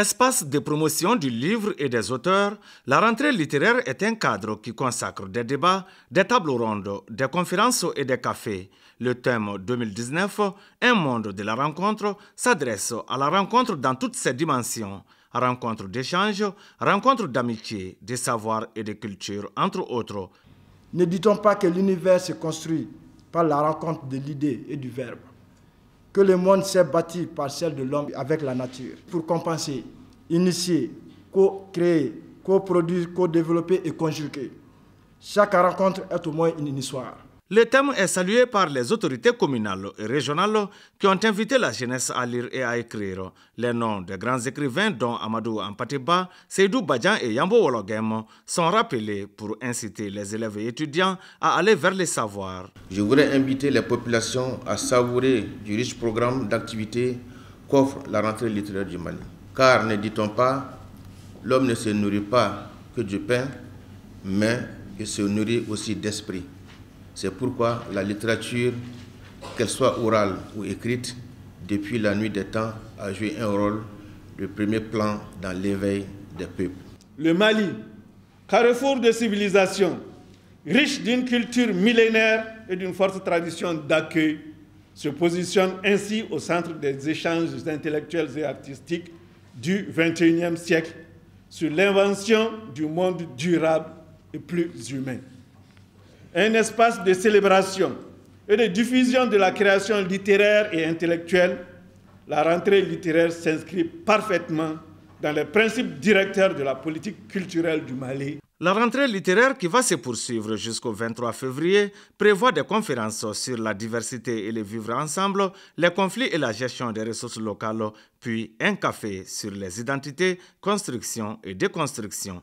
Espace de promotion du livre et des auteurs, la rentrée littéraire est un cadre qui consacre des débats, des tables rondes, des conférences et des cafés. Le thème 2019, Un monde de la rencontre, s'adresse à la rencontre dans toutes ses dimensions. Rencontre d'échanges, rencontre d'amitié, de savoir et de culture, entre autres. Ne dit-on pas que l'univers se construit par la rencontre de l'idée et du verbe que le monde s'est bâti par celle de l'homme avec la nature. Pour compenser, initier, co-créer, co-produire, co-développer et conjuguer. Chaque rencontre est au moins une histoire. Le thème est salué par les autorités communales et régionales qui ont invité la jeunesse à lire et à écrire. Les noms de grands écrivains dont Amadou Ampatiba, Seydou Badjan et Yambo Wologem sont rappelés pour inciter les élèves et étudiants à aller vers les savoirs. Je voudrais inviter les populations à savourer du riche programme d'activités qu'offre la rentrée littéraire du Mali. Car ne dit-on pas, l'homme ne se nourrit pas que du pain, mais il se nourrit aussi d'esprit. C'est pourquoi la littérature, qu'elle soit orale ou écrite, depuis la nuit des temps, a joué un rôle de premier plan dans l'éveil des peuples. Le Mali, carrefour de civilisation, riche d'une culture millénaire et d'une forte tradition d'accueil, se positionne ainsi au centre des échanges intellectuels et artistiques du XXIe siècle sur l'invention du monde durable et plus humain un espace de célébration et de diffusion de la création littéraire et intellectuelle, la rentrée littéraire s'inscrit parfaitement dans les principes directeurs de la politique culturelle du Mali. La rentrée littéraire qui va se poursuivre jusqu'au 23 février prévoit des conférences sur la diversité et le vivre ensemble, les conflits et la gestion des ressources locales, puis un café sur les identités, construction et déconstruction